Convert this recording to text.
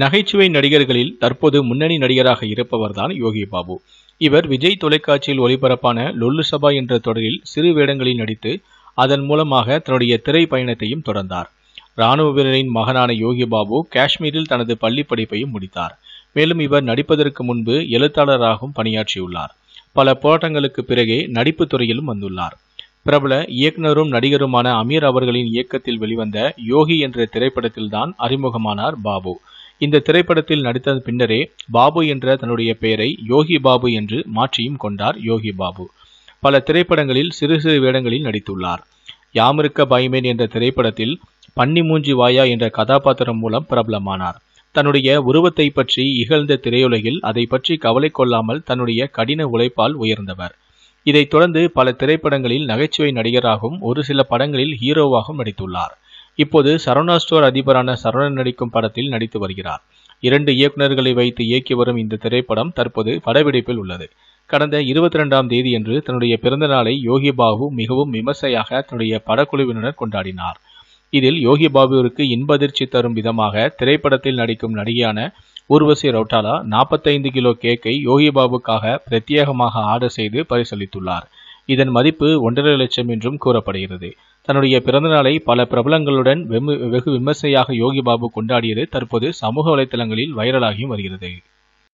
நகைச்சுவை நடிகர்களில் தற்போது முன்னணி நடிகராக இருப்பவர்தான் யோகி பாபு இவர் விஜய் தொலைக்காட்சியில் ஒளிபரப்பான லொல்லு சபா என்ற தொடரில் சிறு வேடங்களில் நடித்து அதன் மூலமாக தன்னுடைய திரை பயணத்தையும் தொடர்ந்தார் இராணுவ வீரரின் மகனான யோகி பாபு காஷ்மீரில் தனது பள்ளி படிப்பையும் முடித்தார் மேலும் இவர் நடிப்பதற்கு முன்பு எழுத்தாளராகவும் பணியாற்றியுள்ளார் பல போராட்டங்களுக்கு பிறகே நடிப்பு துறையிலும் வந்துள்ளார் பிரபல இயக்குனரும் நடிகருமான அமீர் அவர்களின் இயக்கத்தில் வெளிவந்த யோகி என்ற திரைப்படத்தில்தான் அறிமுகமானார் பாபு இந்த திரைப்படத்தில் நடித்த பின்னரே பாபு என்ற தன்னுடைய பெயரை யோகி பாபு என்று மாற்றியும் கொண்டார் யோகி பாபு பல திரைப்படங்களில் சிறு சிறு வேடங்களில் நடித்துள்ளார் யாமிருக்க பாய்மேன் என்ற திரைப்படத்தில் பன்னி மூஞ்சி வாயா என்ற கதாபாத்திரம் மூலம் பிரபலமானார் தன்னுடைய உருவத்தை பற்றி இகழ்ந்த திரையுலகில் அதை பற்றி கவலை கொள்ளாமல் தன்னுடைய கடின உழைப்பால் உயர்ந்தவர் இதைத் தொடர்ந்து பல திரைப்படங்களில் நகைச்சுவை நடிகராகவும் ஒரு சில படங்களில் ஹீரோவாகவும் நடித்துள்ளார் இப்போது சரவணா ஸ்டோர் அதிபரான சரவணன் நடிக்கும் படத்தில் நடித்து வருகிறார் இரண்டு இயக்குநர்களை வைத்து இயக்கி வரும் இந்த திரைப்படம் தற்போது படப்பிடிப்பில் உள்ளது கடந்த இருபத்தி ரெண்டாம் தேதி என்று தன்னுடைய பிறந்த நாளை யோகி பாபு மிகவும் விமர்சையாக தன்னுடைய படக்குழுவினர் கொண்டாடினார் இதில் யோகி பாபுவிற்கு இன்பதிர்ச்சி தரும் விதமாக திரைப்படத்தில் நடிக்கும் நடிகையான ஊர்வசி ரௌட்டாலா நாற்பத்தைந்து கிலோ கேக்கை யோகி பாபுக்காக பிரத்யேகமாக ஆர்டர் செய்து பரிசளித்துள்ளார் இதன் மதிப்பு ஒன்றரை லட்சம் என்றும் கூறப்படுகிறது தன்னுடைய பிறந்தநாளை பல பிரபலங்களுடன் வெகு விமர்சையாக யோகி பாபு கொண்டாடியது தற்போது சமூக வலைதளங்களில் வைரலாகியும் வருகிறது